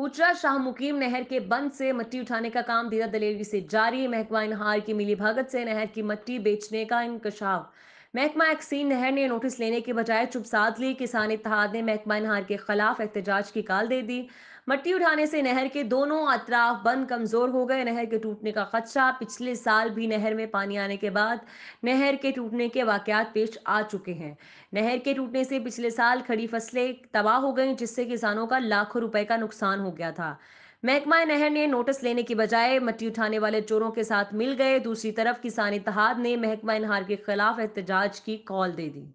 हुचरा शाह मुकीम नहर के बंद से मट्टी उठाने का काम धीरा दलेरी से जारी महकमा इनहार की मिली भगत से नहर की मट्टी बेचने का इंकशाफ महकमा एक्सीन नहर ने नोटिस लेने के बजाय चुप साध ली किसान इतिहाद ने महकमा नहर के खिलाफ एहतजाज की काल दे दी मट्टी उठाने से नहर के दोनों अतराफ बंद कमजोर हो गए नहर के टूटने का खदशा पिछले साल भी नहर में पानी आने के बाद नहर के टूटने के वाकत पेश आ चुके हैं नहर के टूटने से पिछले साल खड़ी फसलें तबाह हो गई जिससे किसानों का लाखों रुपए का नुकसान हो गया था महकमा नहर ने नोटिस लेने की बजाय मट्टी उठाने वाले चोरों के साथ मिल गए दूसरी तरफ किसान इतिहाद ने महकमा नहार के खिलाफ एहतजाज की कॉल दे दी